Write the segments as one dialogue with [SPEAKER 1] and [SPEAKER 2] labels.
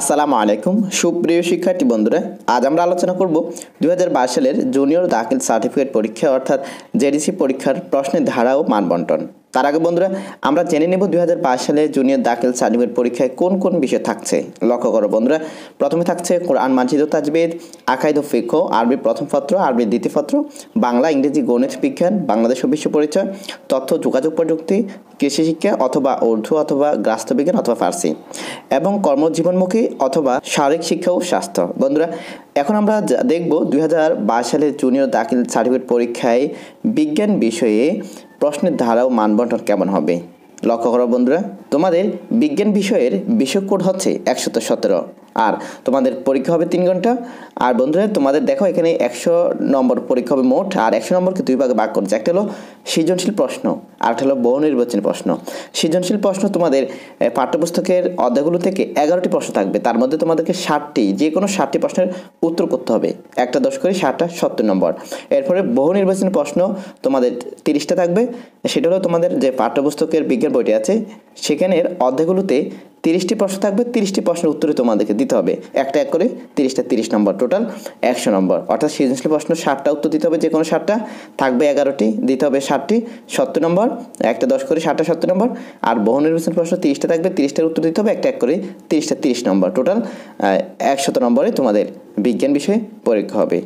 [SPEAKER 1] আসসালামু আলাইকুম সুপ্রিয় শিক্ষার্থী বন্ধুরা আজ আমরা আলোচনা করব দুই সালের জুনিয়র দাখিল সার্টিফিকেট পরীক্ষা অর্থাৎ জেডিসি পরীক্ষার প্রশ্নের ধারা ও মানবন্টন তার আগে বন্ধুরা আমরা জেনে নেব দুই সালে জুনিয়র দাখিল সার্টিফিকেট পরীক্ষায় কোন কোন বিষয় থাকছে লক্ষ্য করো বন্ধুরা প্রথমে থাকছে কোরআন মাজিদ তাজবেদ আকাইদ ফিক্ষ আরবি প্রথম পত্র আরবি দ্বিতীয় পত্র বাংলা ইংরেজি গণিত বিজ্ঞান বাংলাদেশ বিশ্ব পরিচয় তথ্য যোগাযোগ প্রযুক্তি কৃষি শিক্ষা অথবা উর্ধু অথবা বিজ্ঞান অথবা ফার্সি এবং কর্মজীবনমুখী অথবা শারীরিক শিক্ষা ও স্বাস্থ্য বন্ধুরা এখন আমরা দেখব দুই সালের জুনিয়র দাখিল সার্টিফিকেট পরীক্ষায় বিজ্ঞান বিষয়ে প্রশ্নের ধারা ও মানবন্টন কেমন হবে লক্ষ্য করো বন্ধুরা তোমাদের বিজ্ঞান বিষয়ের বিষয় কোড হচ্ছে একশত সতেরো আর তোমাদের পরীক্ষা হবে তিন ঘন্টা আর বন্ধুরা তোমাদের দেখো এখানে একশো নম্বর পরীক্ষা হবে মোট আর একশো নম্বরকে দুই ভাগে বাক করছে একটা হলো সৃজনশীল প্রশ্ন আর একটা হলো বহু নির্বাচনী প্রশ্ন সৃজনশীল প্রশ্ন তোমাদের পাঠ্যপুস্তকের অধ্যায়গুলো থেকে এগারোটি প্রশ্ন থাকবে তার মধ্যে তোমাদেরকে ষাটটি যে কোনো ষাটটি প্রশ্নের উত্তর করতে হবে একটা দশ করে ষাটটা সত্তর নম্বর এরপরে বহু নির্বাচনী প্রশ্ন তোমাদের তিরিশটা থাকবে সেটা হলো তোমাদের যে পাঠ্যপুস্তকের বিজ্ঞান বইটি আছে সেখানের অধ্যায়গুলোতে তিরিশটি প্রশ্ন থাকবে তিরিশটি প্রশ্নের উত্তরে তোমাদেরকে দিতে হবে একটা এক করে তিরিশটা তিরিশ নম্বর টোটাল একশো নম্বর অর্থাৎ সৃজনশীল প্রশ্ন ষাটটা উত্তর দিতে হবে যে কোনো ষাটটা থাকবে এগারোটি দিতে হবে ষাটটি সত্তর নম্বর একটা দশ করে ষাটটা সত্তর নম্বর আর বহু নির্বাচন প্রশ্ন তিরিশটা থাকবে তিরিশটার উত্তর দিতে হবে একটা এক করে তিরিশটা তিরিশ নম্বর টোটাল একশত নম্বরে তোমাদের বিজ্ঞান বিষয়ে পরীক্ষা হবে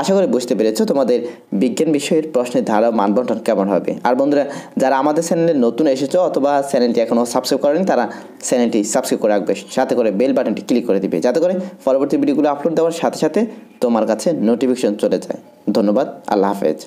[SPEAKER 1] আশা করি বুঝতে পেরেছো তোমাদের বিজ্ঞান বিষয়ের প্রশ্নের ধারা মানবন্টন কেমন হবে আর বন্ধুরা যারা আমাদের চ্যানেলে নতুন এসেছো অথবা চ্যানেলটি এখনও সাবস্ক্রাইব করেনি তারা চ্যানেলটি সাবস্ক্রাইব করে রাখবে সাথে করে বেল বাটনটি ক্লিক করে দিবে যাতে করে পরবর্তী ভিডিওগুলো আপলোড দেওয়ার সাথে সাথে তোমার কাছে নোটিফিকেশন চলে যায় ধন্যবাদ আল্লাহ হাফেজ